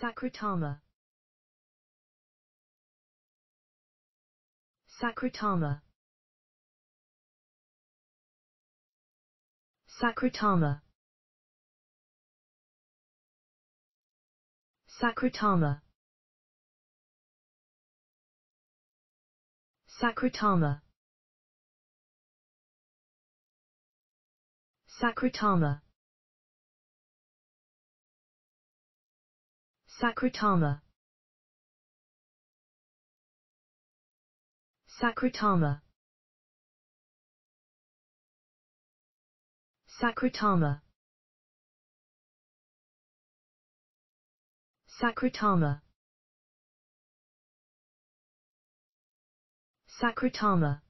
Sakratama Sakratama Sakratama Sakratama Sakratama Sakratama Sakritama Sakritama Sakritama Sakritama Sakritama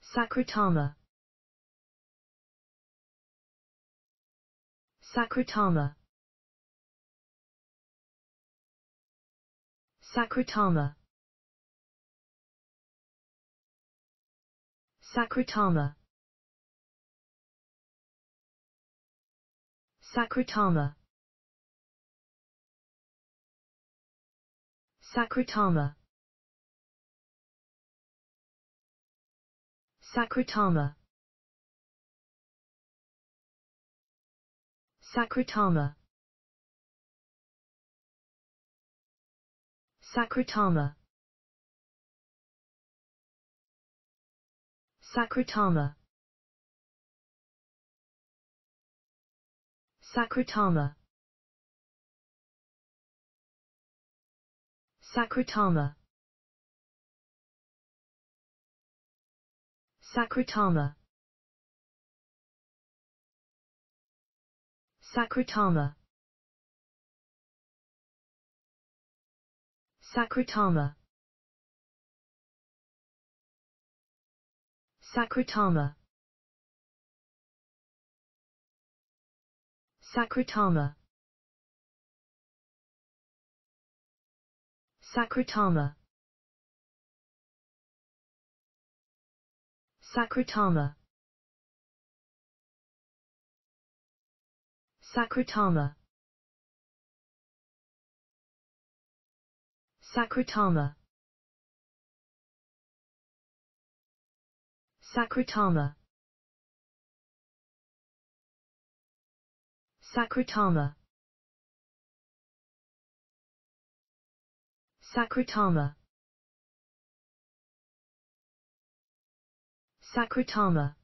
Sakritama Sakutama Sakutama Sakutama Sakutama Sakutama Sakutama Sakritama Sakritama Sakritama Sakritama Sakritama Sakritama Sakritama Sakritama Sakritama Sakritama Sakritama Sakritama Sakutama Sakutama Sakutama Sakutama Sakutama Sakutama